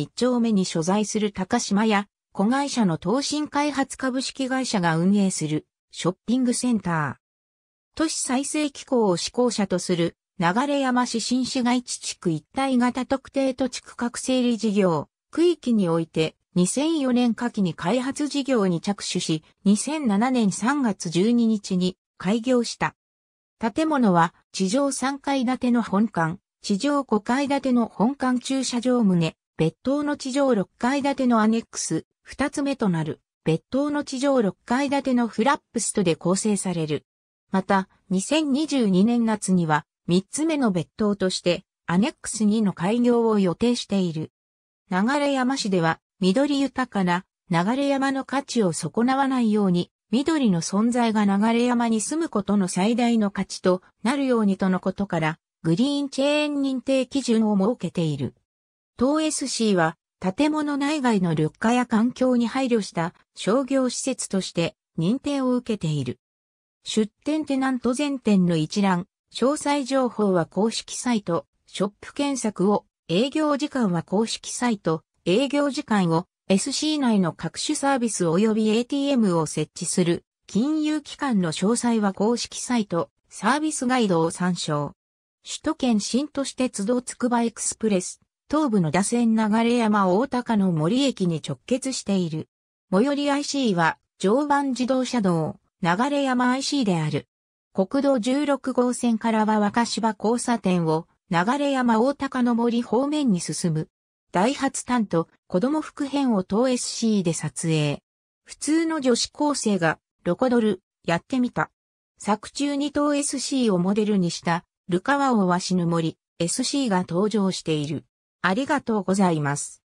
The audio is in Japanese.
一丁目に所在する高島屋、子会社の東進開発株式会社が運営するショッピングセンター。都市再生機構を施行者とする流山市新市街地地区一体型特定土地区画整理事業区域において2004年夏季に開発事業に着手し2007年3月12日に開業した。建物は地上3階建ての本館、地上5階建ての本館駐車場棟、別棟の地上6階建てのアネックス、2つ目となる、別棟の地上6階建てのフラップストで構成される。また、2022年夏には、3つ目の別棟として、アネックス2の開業を予定している。流山市では、緑豊かな、流山の価値を損なわないように、緑の存在が流山に住むことの最大の価値となるようにとのことから、グリーンチェーン認定基準を設けている。東 SC は建物内外の緑化や環境に配慮した商業施設として認定を受けている。出店テナント全店の一覧、詳細情報は公式サイト、ショップ検索を、営業時間は公式サイト、営業時間を SC 内の各種サービス及び ATM を設置する金融機関の詳細は公式サイト、サービスガイドを参照。首都圏新都市鉄道つくばエクスプレス。東部の打線流山大高の森駅に直結している。最寄り IC は常磐自動車道流山 IC である。国道16号線からは若芝交差点を流山大高の森方面に進む。ダイハツ担当、子供服編を当 SC で撮影。普通の女子高生がロコドル、やってみた。作中に当 SC をモデルにした、ルカワオわしぬ森、SC が登場している。ありがとうございます。